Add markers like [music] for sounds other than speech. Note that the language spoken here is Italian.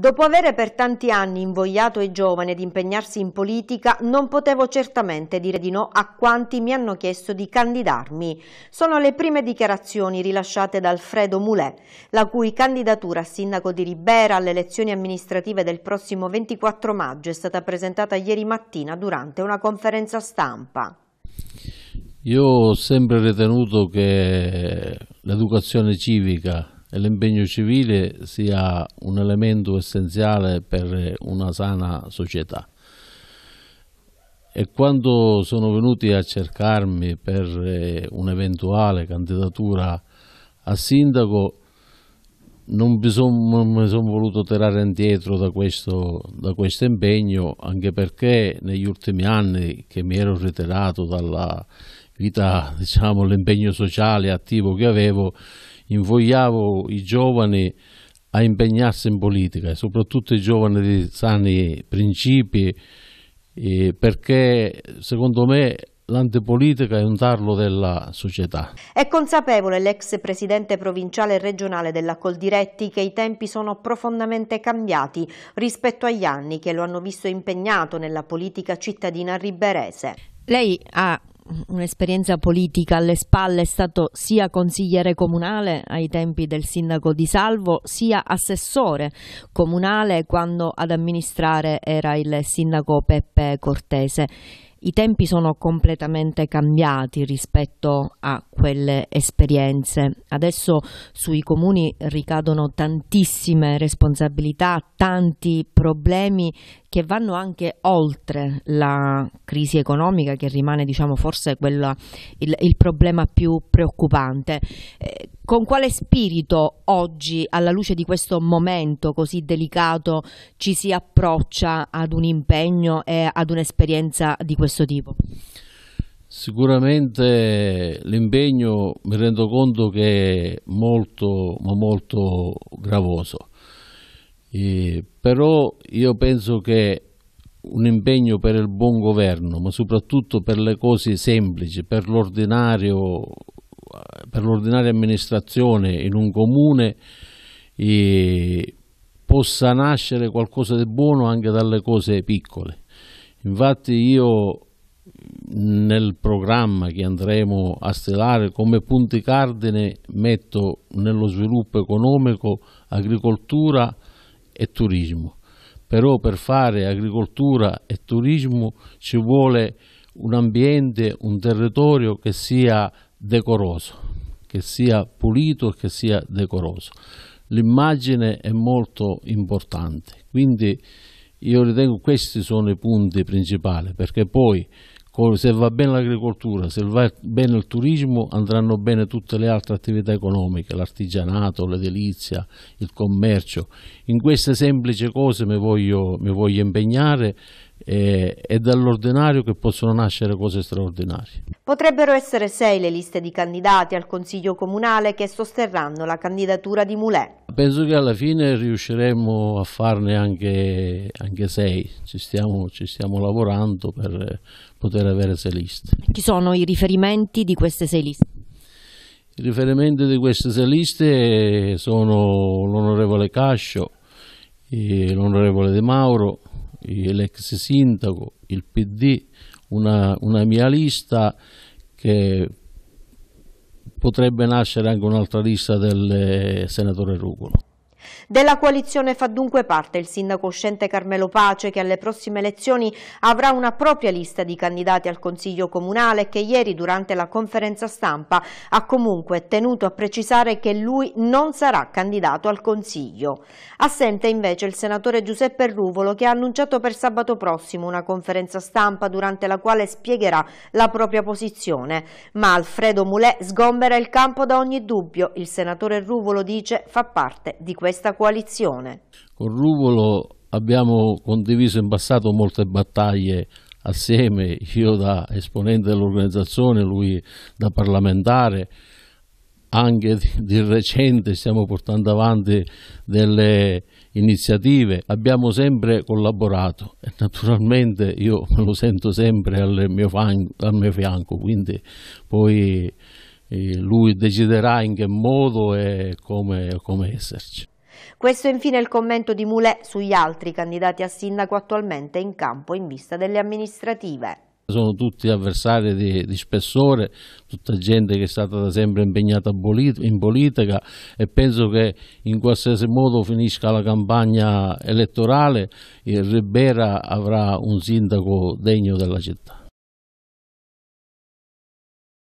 Dopo avere per tanti anni invogliato i giovani ad impegnarsi in politica, non potevo certamente dire di no a quanti mi hanno chiesto di candidarmi. Sono le prime dichiarazioni rilasciate da Alfredo Mulè, la cui candidatura a sindaco di Ribera alle elezioni amministrative del prossimo 24 maggio è stata presentata ieri mattina durante una conferenza stampa. Io ho sempre ritenuto che l'educazione civica e l'impegno civile sia un elemento essenziale per una sana società. E quando sono venuti a cercarmi per eh, un'eventuale candidatura a sindaco, non mi sono son voluto tirare indietro da questo, da questo, impegno, anche perché negli ultimi anni che mi ero ritirato dalla vita, [laughs] diciamo, l'impegno sociale attivo che avevo, invogliavo i giovani a impegnarsi in politica, soprattutto i giovani di sani principi, eh, perché secondo me l'antipolitica è un tarlo della società. È consapevole l'ex presidente provinciale e regionale della Coldiretti che i tempi sono profondamente cambiati rispetto agli anni che lo hanno visto impegnato nella politica cittadina riberese. Lei ha un'esperienza politica alle spalle, è stato sia consigliere comunale ai tempi del sindaco di Salvo, sia assessore comunale quando ad amministrare era il sindaco Peppe Cortese. I tempi sono completamente cambiati rispetto a quelle esperienze. Adesso sui comuni ricadono tantissime responsabilità, tanti problemi che vanno anche oltre la crisi economica che rimane diciamo, forse quella, il, il, problema più preoccupante. Eh, con quale spirito oggi, alla luce di questo momento così delicato, ci si approccia ad un impegno e ad un'esperienza di questo questo tipo? Sicuramente l'impegno mi rendo conto che è molto, ma molto gravoso, eh, però io penso che un impegno per il buon governo, ma soprattutto per le cose semplici, per l'ordinaria amministrazione in un comune, eh, possa nascere qualcosa di buono anche dalle cose piccole. Infatti io nel programma che andremo a stilare come punti cardine metto nello sviluppo economico agricoltura e turismo. Però per fare agricoltura e turismo ci vuole un ambiente, un territorio che sia decoroso, che sia pulito e che sia decoroso. L'immagine è molto importante, quindi io ritengo questi sono i punti principali perché poi se va bene l'agricoltura, se va bene il turismo andranno bene tutte le altre attività economiche, l'artigianato, l'edilizia, il commercio. In queste semplici cose mi voglio, mi voglio impegnare eh, è dall'ordinario che possono nascere cose straordinarie. Potrebbero essere sei le liste di candidati al Consiglio Comunale che sosterranno la candidatura di Mulè. Penso che alla fine riusciremo a farne anche, anche sei, ci stiamo, ci stiamo lavorando per poter avere sei liste. Chi sono i riferimenti di queste sei liste? I riferimenti di queste sei liste sono l'onorevole Cascio, eh, l'onorevole De Mauro, l'ex sindaco, il PD, una, una mia lista che potrebbe nascere anche un'altra lista del eh, senatore Rugolo. Della coalizione fa dunque parte il sindaco uscente Carmelo Pace che alle prossime elezioni avrà una propria lista di candidati al Consiglio Comunale che ieri durante la conferenza stampa ha comunque tenuto a precisare che lui non sarà candidato al Consiglio. Assente invece il senatore Giuseppe Ruvolo che ha annunciato per sabato prossimo una conferenza stampa durante la quale spiegherà la propria posizione. Ma Alfredo Mulè sgombera il campo da ogni dubbio. Il senatore Ruvolo dice fa parte di questa questa coalizione. Con Ruvolo abbiamo condiviso in passato molte battaglie assieme, io da esponente dell'organizzazione, lui da parlamentare. Anche di, recente stiamo portando avanti delle iniziative, abbiamo sempre collaborato e naturalmente io me lo sento sempre al mio, fan, al mio fianco, quindi poi eh, lui deciderà in che modo e come, come esserci. Questo è infine il commento di Mulè sugli altri candidati a sindaco attualmente in campo in vista delle amministrative sono tutti avversari di, di, spessore, tutta gente che è stata da sempre impegnata in politica e penso che in qualsiasi modo finisca la campagna elettorale il Ribera avrà un sindaco degno della città.